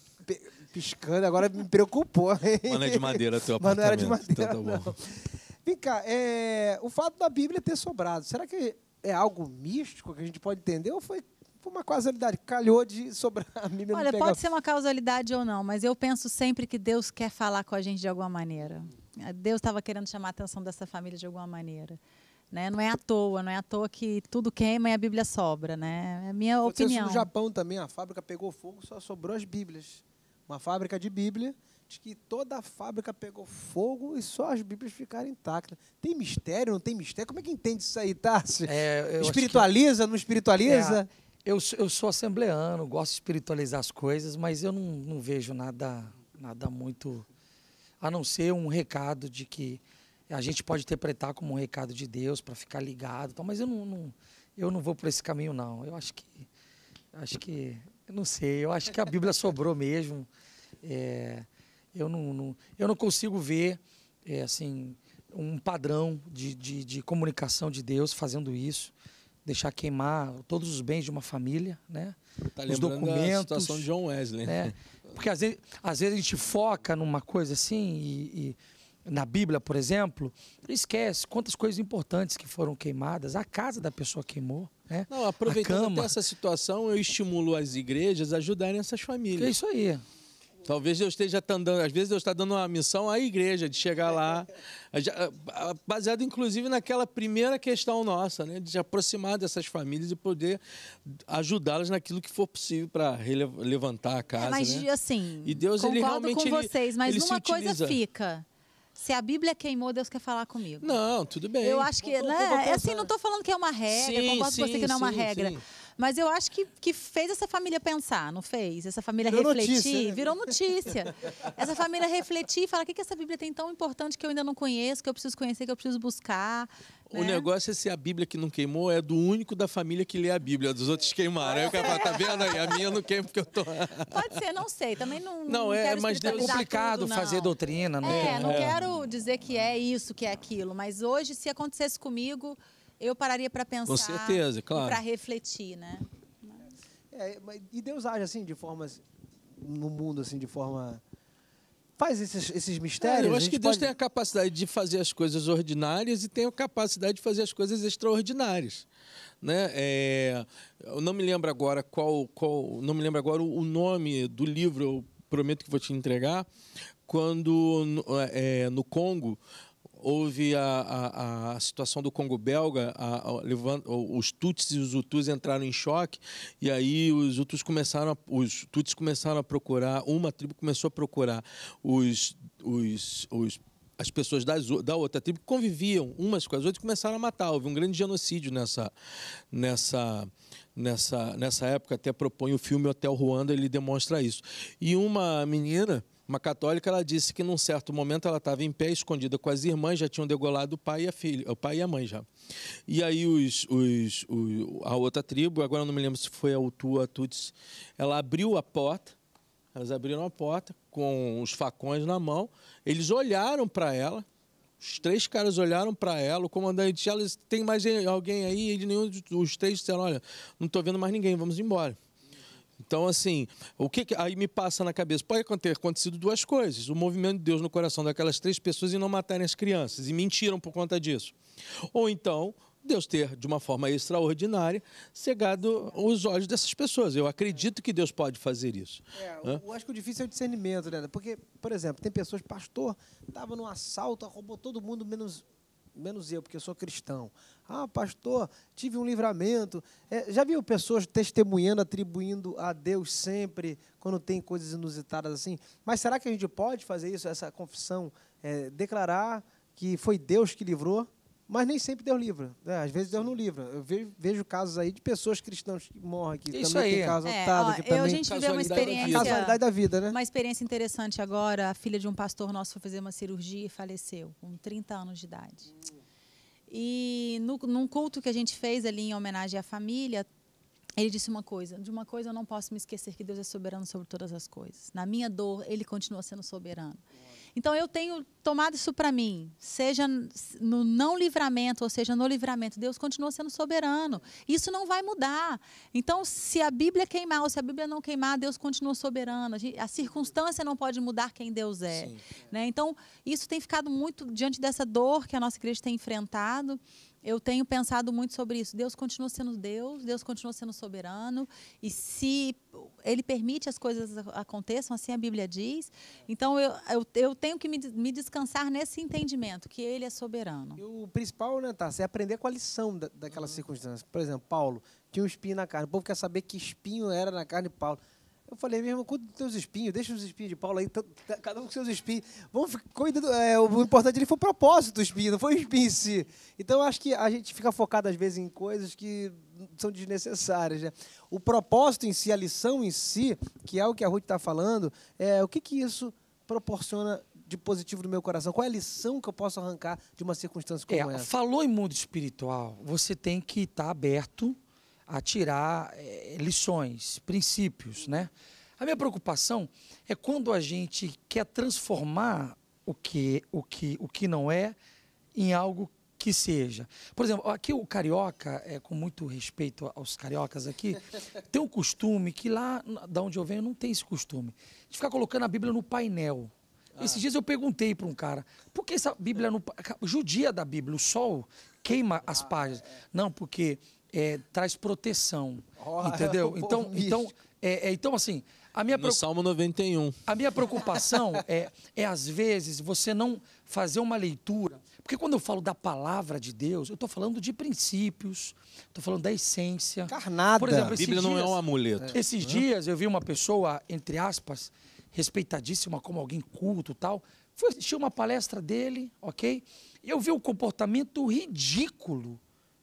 piscando, agora me preocupou. Mas não é de madeira teu Mas apartamento. Mas não era de então madeira, então tá bom. Vem cá, é, o fato da Bíblia ter sobrado, será que é algo místico que a gente pode entender ou foi uma causalidade, calhou de sobrar a Bíblia Olha, pode ser uma causalidade ou não, mas eu penso sempre que Deus quer falar com a gente de alguma maneira. Deus estava querendo chamar a atenção dessa família de alguma maneira. Né? Não é à toa, não é à toa que tudo queima e a Bíblia sobra. Né? É a minha Aconteceu opinião. no Japão também, a fábrica pegou fogo, só sobrou as Bíblias. Uma fábrica de Bíblia, de que toda a fábrica pegou fogo e só as Bíblias ficaram intactas. Tem mistério, não tem mistério? Como é que entende isso aí, Tarso? É, espiritualiza, que... não espiritualiza? É, eu, eu sou assembleano, gosto de espiritualizar as coisas, mas eu não, não vejo nada, nada muito. A não ser um recado de que a gente pode interpretar como um recado de Deus para ficar ligado, tal, mas eu não, não, eu não vou por esse caminho não. Eu acho que acho que eu não sei, eu acho que a Bíblia sobrou mesmo. É, eu não, não, eu não consigo ver é, assim um padrão de, de, de, comunicação de Deus fazendo isso, deixar queimar todos os bens de uma família, né? Tá os documentos. A situação de John Wesley, né? né? Porque às vezes, às vezes a gente foca numa coisa assim e, e na Bíblia, por exemplo, esquece quantas coisas importantes que foram queimadas. A casa da pessoa queimou. Né? Não, aproveitando essa situação, eu estimulo as igrejas a ajudarem essas famílias. Que é isso aí. Talvez eu esteja dando, às vezes eu está dando uma missão à igreja de chegar lá, ah, baseado inclusive naquela primeira questão nossa, né, de se aproximar dessas famílias e poder ajudá-las naquilo que for possível para levantar a é, casa. É, mas né? assim, e Deus ele realmente com vocês, mas ele uma coisa fica se a Bíblia queimou, Deus quer falar comigo. Não, tudo bem. Eu acho que, vou, né? Vou, vou é assim, não estou falando que é uma regra, sim, concordo sim, com você que não é uma sim, regra. Sim. Mas eu acho que, que fez essa família pensar, não fez? Essa família virou refletir, notícia, né? virou notícia. essa família refletir e falar: o que, que essa Bíblia tem tão importante que eu ainda não conheço, que eu preciso conhecer, que eu preciso buscar. O né? negócio é se a Bíblia que não queimou é do único da família que lê a Bíblia, dos outros queimaram. Aí o cara fala, tá vendo aí? A minha não queima porque eu tô. Pode ser, não sei. Também não. Não, não é, mas é complicado tudo, fazer doutrina, né? É, não é. quero dizer que é isso, que é aquilo. Mas hoje, se acontecesse comigo, eu pararia para pensar. Com certeza, claro. Para refletir, né? É, e Deus age assim, de formas. no mundo, assim, de forma faz esses, esses mistérios. É, eu acho que Deus tem a capacidade de fazer as coisas ordinárias e tem a capacidade de fazer as coisas extraordinárias. Né? É, eu não me lembro agora qual, qual não me lembro agora o, o nome do livro, eu prometo que vou te entregar, quando é, é, no Congo houve a, a, a, situação do Congo belga, a, os Tutsis e os Hutus entraram em choque e aí os Hutus começaram, os Tutsis começaram a procurar, uma tribo começou a procurar os, os, os as pessoas das, da outra tribo que conviviam umas com as outras e começaram a matar. Houve um grande genocídio nessa, nessa, nessa, nessa época. Até propõe o filme Hotel Ruanda, ele demonstra isso. E uma menina uma católica ela disse que num certo momento ela estava em pé, escondida com as irmãs, já tinham degolado o pai e a filha, o pai e a mãe já. E aí os, os, os a outra tribo, agora não me lembro se foi a Utu, a Tuts, ela abriu a porta, elas abriram a porta com os facões na mão, eles olharam para ela, os três caras olharam para ela, o comandante, ela tem mais alguém aí? E nenhum dos três disseram, olha, não estou vendo mais ninguém, vamos embora. Então, assim, o que, que, aí me passa na cabeça? Pode ter acontecido duas coisas: o movimento de Deus no coração daquelas três pessoas e não matarem as crianças, e mentiram por conta disso. Ou então, Deus ter, de uma forma extraordinária, cegado os olhos dessas pessoas. Eu acredito que Deus pode fazer isso. É, eu acho que o difícil é o discernimento, né? Porque, por exemplo, tem pessoas, pastor, estava num assalto, roubou todo mundo, menos menos eu, porque eu sou cristão. Ah, pastor, tive um livramento. É, já viu pessoas testemunhando, atribuindo a Deus sempre, quando tem coisas inusitadas assim? Mas será que a gente pode fazer isso, essa confissão? É, declarar que foi Deus que livrou? Mas nem sempre Deus livra. Né? Às vezes Deus não livra. Eu vejo, vejo casos aí de pessoas cristãs que morrem, que Isso também aí. tem caso é, atado, ó, que eu, também... A gente viveu uma experiência... da vida, né? Uma experiência interessante agora. A filha de um pastor nosso foi fazer uma cirurgia e faleceu, com 30 anos de idade. E no, num culto que a gente fez ali em homenagem à família, ele disse uma coisa: de uma coisa eu não posso me esquecer que Deus é soberano sobre todas as coisas. Na minha dor, Ele continua sendo soberano. Então eu tenho tomado isso para mim, seja no não livramento ou seja no livramento, Deus continua sendo soberano. Isso não vai mudar. Então se a Bíblia queimar ou se a Bíblia não queimar, Deus continua soberano. A circunstância não pode mudar quem Deus é, né? Então isso tem ficado muito diante dessa dor que a nossa igreja tem enfrentado eu tenho pensado muito sobre isso. Deus continua sendo Deus, Deus continua sendo soberano, e se Ele permite as coisas aconteçam, assim a Bíblia diz, então eu, eu, eu tenho que me, me, descansar nesse entendimento, que Ele é soberano. E o principal, né, Tassi, é aprender com a lição da, daquela uhum. circunstância. Por exemplo, Paulo tinha um espinho na carne, o povo quer saber que espinho era na carne de Paulo. Eu falei, meu irmão, cuida dos teus espinhos, deixa os espinhos de Paulo aí, tá, tá, cada um com seus espinhos. Vamos cuidando. É, o importante ele foi o propósito do espinho, não foi o espinho em si. Então acho que a gente fica focado às vezes em coisas que são desnecessárias. Né? O propósito em si, a lição em si, que é o que a Ruth está falando, é o que, que isso proporciona de positivo no meu coração? Qual é a lição que eu posso arrancar de uma circunstância como é, essa? Falou em mundo espiritual, você tem que estar tá aberto a tirar é, lições, princípios, né? A minha preocupação é quando a gente quer transformar o que, o que, o que não é em algo que seja. Por exemplo, aqui o carioca, é, com muito respeito aos cariocas aqui, tem um costume que lá da onde eu venho não tem esse costume, de ficar colocando a Bíblia no painel. Ah. Esses dias eu perguntei para um cara, por que essa Bíblia no judia da Bíblia, o sol queima as ah, páginas? É. Não, porque é, traz proteção. Oh, entendeu? Então, então, é então, então, é, então, assim, a minha no Salmo 91. A minha preocupação é, é, às vezes, você não fazer uma leitura. Porque quando eu falo da palavra de Deus, eu estou falando de princípios, estou falando da essência. Carnada. Por exemplo, a Bíblia não é dias, é um amuleto. É. Esses dias eu vi uma pessoa, entre aspas, respeitadíssima como alguém culto tal, fui assistir uma palestra dele, ok? E eu vi o um comportamento ridículo,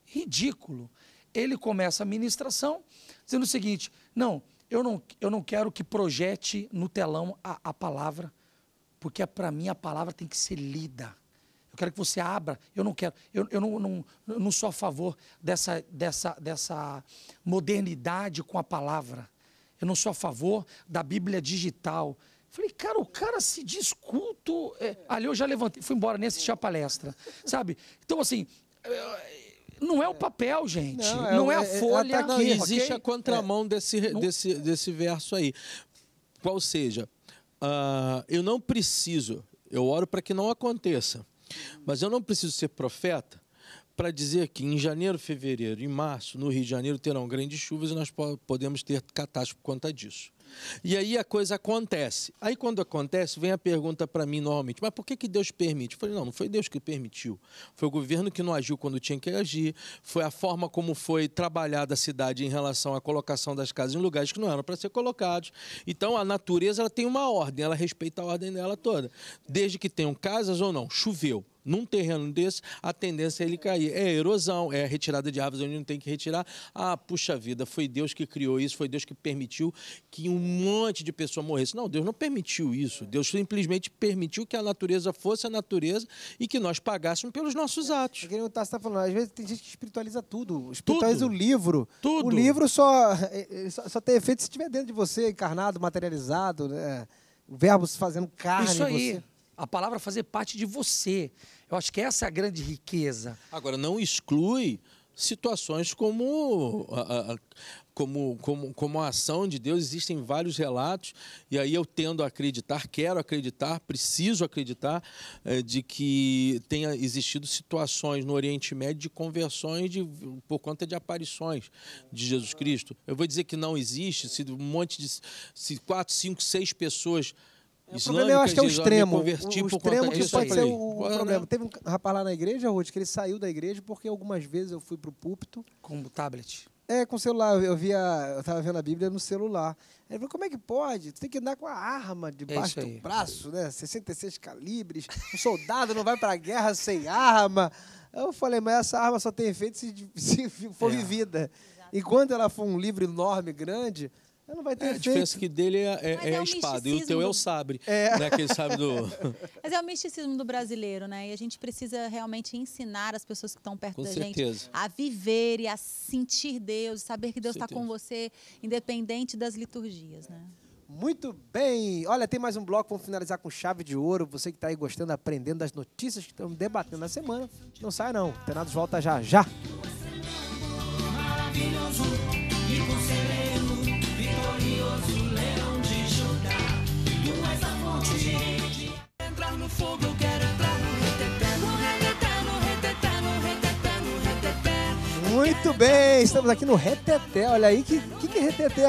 ridículo ele começa a ministração dizendo o seguinte: não, eu não, eu não quero que projete no telão a, a palavra, porque é para mim a palavra tem que ser lida. Eu quero que você abra. Eu não quero, eu, eu não, não, eu não sou a favor dessa, dessa, dessa modernidade com a palavra. Eu não sou a favor da Bíblia digital. Falei, cara, o cara se diz culto. É, ali eu já levantei, fui embora, nem assisti a palestra. Sabe? Então, assim, eh, não é o papel, gente. Não, é, não é a é, é folha. Tá aqui, existe okay? a contramão é. desse, desse, desse verso aí. Qual seja, uh, eu não preciso, eu oro para que não aconteça, mas eu não preciso ser profeta para dizer que em janeiro, fevereiro e março, no Rio de Janeiro, terão grandes chuvas e nós podemos ter catástrofe por conta disso. E aí a coisa acontece. Aí quando acontece, vem a pergunta para mim normalmente: mas por que, que Deus permite? Eu falei: não, não foi Deus que permitiu. Foi o governo que não agiu quando tinha que agir, foi a forma como foi trabalhada a cidade em relação à colocação das casas em lugares que não eram para ser colocados. Então a natureza ela tem uma ordem, ela respeita a ordem dela toda. Desde que tenham casas ou não, choveu num terreno desse, a tendência é ele cair. É erosão, é retirada de árvores onde não tem que retirar. Ah, puxa vida, foi Deus que criou isso, foi Deus que permitiu que um monte de pessoa morresse. Não, Deus não permitiu isso. É. Deus simplesmente permitiu que a natureza fosse a natureza e que nós pagássemos pelos nossos é, atos. É, eu tá, tá falando, às vezes tem gente que espiritualiza tudo. Espiritualiza tudo. o livro. Tudo. O livro é, só, só, tem efeito se estiver dentro de você, encarnado, materializado, né? verbos fazendo carne. Isso aí. Você... A palavra fazer parte de você. Eu acho que essa é a grande riqueza. Agora, não exclui situações como a, a, como, como, como a ação de Deus, existem vários relatos, e aí eu tendo a acreditar, quero acreditar, preciso acreditar, é, de que tenha existido situações no Oriente Médio de conversões de, por conta de aparições de Jesus Cristo. Eu vou dizer que não existe, se um monte de. se quatro, cinco, seis pessoas é, o problema eu acho que é o extremo. O, extremo que pode ser o, é problema. Teve um rapaz lá na igreja, Ruth, que ele saiu da igreja porque algumas vezes eu fui pro púlpito. Com o tablet? É, com o celular. Eu via, eu estava vendo a Bíblia no celular. Ele falou, como é que pode? Tu tem que andar com a arma é debaixo do braço, né? 66 calibres. Um soldado não vai para a guerra sem arma. Eu falei, mas essa arma só tem efeito se, for vivida. Enquanto ela for um livro enorme, grande, não vai ter é, A diferença que dele é, é, é, é a espada e o teu do... é o sabre. É. Né, que sabe do... Mas é o misticismo do brasileiro, né? E a gente precisa realmente ensinar as pessoas que estão perto com da certeza. gente a viver e a sentir Deus, saber que Deus está com, tá com você, independente das liturgias, né? Muito bem! Olha, tem mais um bloco, vamos finalizar com chave de ouro. Você que está aí gostando, aprendendo das notícias que estamos debatendo na semana. Não sai não, Tenados volta já, já! Maravilhoso e conselheiro. Muito bem, estamos aqui no reteté. Olha aí, que que, que é reteté,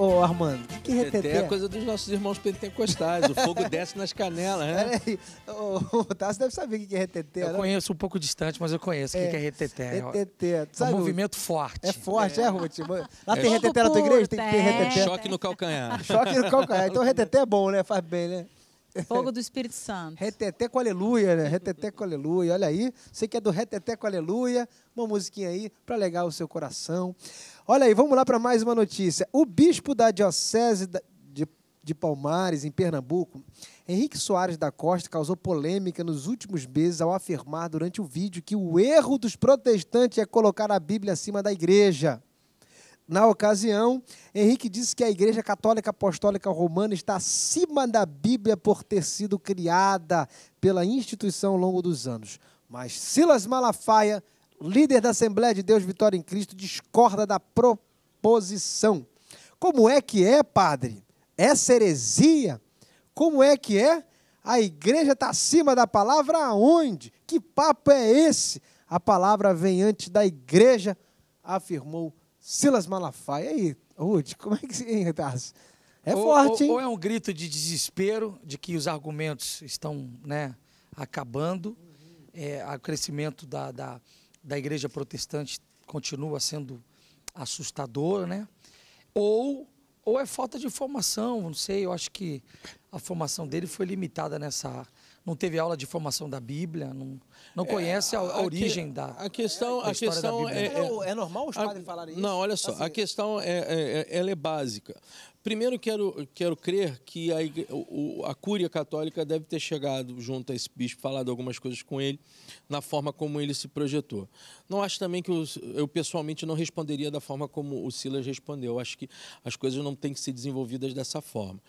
ô, Armando? Que, que é reteté? Reteté é coisa dos nossos irmãos pentecostais. o fogo desce nas canelas, né? Peraí, o, o Tassi deve saber o que, é reteté. Eu né? conheço um pouco distante, mas eu conheço o é, que, é reteté. Reteté. é um movimento forte. É forte, é, é Ruth? Lá tem reteté na tua igreja? Tem que ter é. reteté. Choque no calcanhar. Choque no calcanhar. Então reteté é bom, né? Faz bem, né? Fogo do Espírito Santo. Reteté com aleluia, né? Reteté com aleluia. Olha aí, você que é do Reteté com aleluia, uma musiquinha aí para alegar o seu coração. Olha aí, vamos lá para mais uma notícia. O bispo da Diocese de, de Palmares, em Pernambuco, Henrique Soares da Costa, causou polêmica nos últimos meses ao afirmar durante o vídeo que o erro dos protestantes é colocar a Bíblia acima da igreja. Na ocasião, Henrique disse que a Igreja Católica Apostólica Romana está acima da Bíblia por ter sido criada pela instituição ao longo dos anos. Mas Silas Malafaia, líder da Assembleia de Deus Vitória em Cristo, discorda da proposição. Como é que é, padre? Essa é heresia? Como é que é? A igreja está acima da palavra aonde? Que papo é esse? A palavra vem antes da igreja, afirmou Silas Malafaia. Aí, Rude, como é que se enredasse? Tá? É ou, forte, hein? Ou é um grito de desespero, de que os argumentos estão né, acabando, é, o crescimento da, da, da igreja protestante continua sendo assustador, né? Ou, ou é falta de formação, não sei, eu acho que a formação dele foi limitada nessa área não teve aula de formação da Bíblia, não, não é, conhece a, a, a origem da a questão da a questão é, é, é, normal os padres a, falarem isso. Não, olha só, assim. a questão é, é, é, ela é básica. Primeiro quero quero crer que a, o, a cúria católica deve ter chegado junto a esse bispo, falado algumas coisas com ele, na forma como ele se projetou. Não acho também que os, eu pessoalmente não responderia da forma como o Silas respondeu. Acho que as coisas não têm que ser desenvolvidas dessa forma.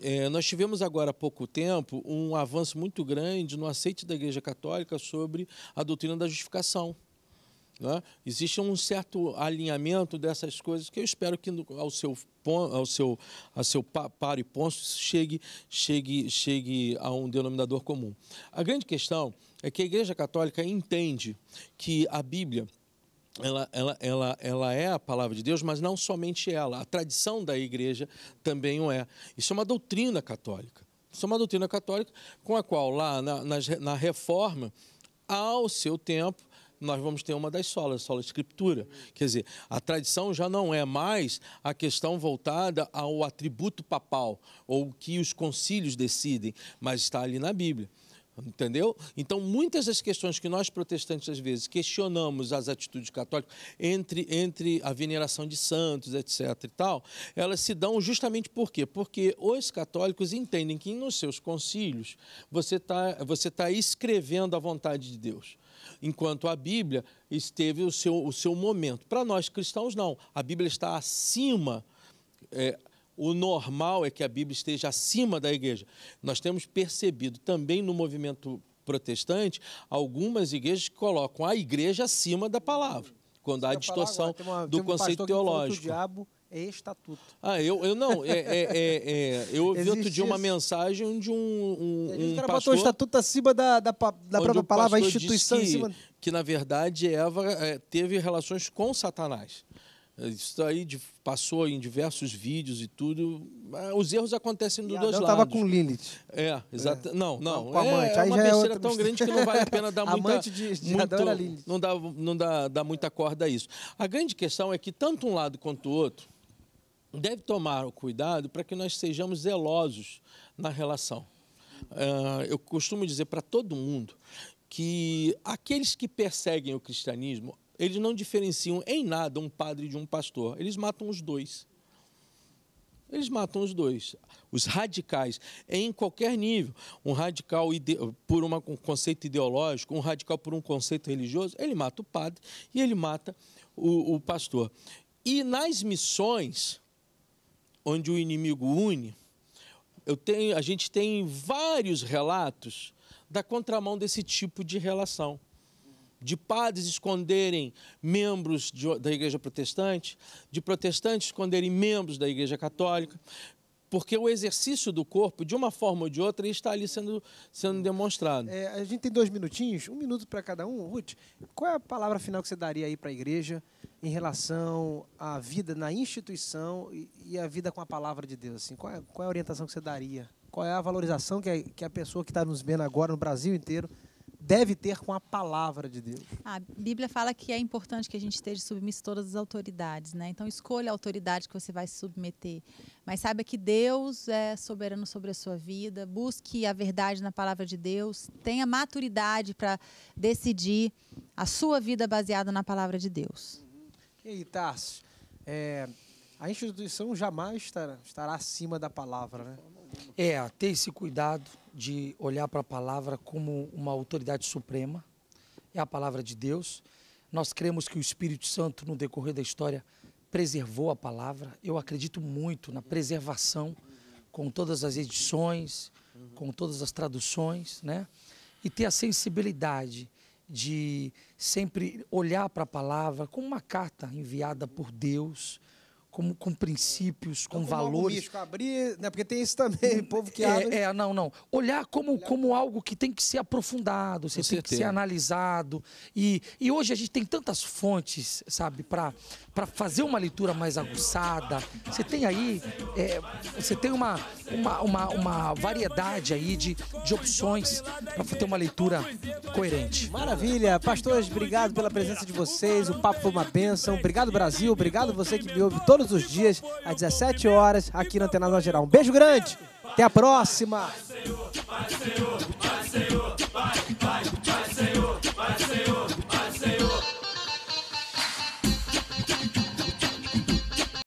É, nós tivemos agora há pouco tempo um avanço muito grande no aceite da Igreja Católica sobre a doutrina da justificação. Né? Existe um certo alinhamento dessas coisas que eu espero que ao seu ao seu ao seu paro e ponto chegue chegue chegue a um denominador comum. A grande questão é que a Igreja Católica entende que a Bíblia ela, ela, ela, ela é a palavra de Deus, mas não somente ela. A tradição da igreja também o é. Isso é uma doutrina católica. Isso é uma doutrina católica com a qual, lá na, na, na reforma, ao seu tempo, nós vamos ter uma das solas, a sola escritura. Quer dizer, a tradição já não é mais a questão voltada ao atributo papal, ou que os concílios decidem, mas está ali na Bíblia. Entendeu? Então, muitas das questões que nós protestantes, às vezes, questionamos as atitudes católicas, entre, entre a veneração de santos, etc. e tal, elas se dão justamente por quê? Porque os católicos entendem que nos seus concílios você está você tá escrevendo a vontade de Deus enquanto a Bíblia esteve o seu, o seu momento. Para nós cristãos, não. A Bíblia está acima, é, o normal é que a Bíblia esteja acima da igreja. Nós temos percebido também no movimento protestante algumas igrejas que colocam a igreja acima da palavra, quando há distorção uma, do um conceito teológico. Diabo É estatuto. Ah, eu, eu não. É, é, é, é eu ouvi de outro dia uma mensagem de um, um, um cara pastor... botou o estatuto acima da, da, da própria palavra, a instituição que, em cima... que, na verdade, Eva é, teve relações com Satanás. Isso aí passou em diversos vídeos e tudo. Os erros acontecem dos e dois lados. Eu estava com Lilith. É, exato. É. Não, não. com a é amante. É, aí uma já é besteira é tão grande que não vale a pena dar muita... amante de, de muito, Adão Lilith. Não dá, não dá, dá muita corda a isso. A grande questão é que tanto um lado quanto o outro deve tomar o cuidado para que nós sejamos zelosos na relação. Uh, eu costumo dizer para todo mundo que aqueles que perseguem o cristianismo eles não diferenciam em nada um padre de um pastor. Eles matam os dois. Eles matam os dois. Os radicais, em qualquer nível, um radical por uma, um conceito ideológico, um radical por um conceito religioso, ele mata o padre e ele mata o, o pastor. E nas missões, onde o inimigo une, eu tenho, a gente tem vários relatos da contramão desse tipo de relação de padres esconderem membros de, da igreja protestante, de protestantes esconderem membros da igreja católica, porque o exercício do corpo, de uma forma ou de outra, está ali sendo, sendo demonstrado. É, a gente tem dois minutinhos, um minuto para cada um. Ruth, qual é a palavra final que você daria aí para a igreja em relação à vida na instituição e, e a vida com a palavra de Deus? Assim, qual, é, qual é a orientação que você daria? Qual é a valorização que, é, que a pessoa que está nos vendo agora no Brasil inteiro deve ter com a palavra de Deus. A Bíblia fala que é importante que a gente esteja submisso a todas as autoridades, né? Então escolha a autoridade que você vai se submeter. Mas saiba que Deus é soberano sobre a sua vida, busque a verdade na palavra de Deus, tenha maturidade para decidir a sua vida baseada na palavra de Deus. Uhum. E aí, Tarso, é, a instituição jamais estará, estará acima da palavra, né? É, ter esse cuidado, de olhar para a palavra como uma autoridade suprema, é a palavra de Deus. Nós cremos que o Espírito Santo, no decorrer da história, preservou a palavra. Eu acredito muito na preservação, com todas as edições, com todas as traduções, né? E ter a sensibilidade de sempre olhar para a palavra como uma carta enviada por Deus como com princípios, com valores. Místico, abrir, né? Porque tem isso também, o povo que é, abre. É, não, não. Olhar como, Olhar. como algo que tem que ser aprofundado, você tem certeza. que ser analisado. E, e hoje a gente tem tantas fontes, sabe, para fazer uma leitura mais aguçada. Você tem aí, é, você tem uma, uma, uma, uma, variedade aí de, de opções para ter uma leitura coerente. Maravilha. Pastores, obrigado pela presença de vocês. O papo foi uma bênção. Obrigado, Brasil. Obrigado você que me ouve todos todos os dias, às 17 horas, aqui na Antena Geral. Um beijo grande, até a próxima!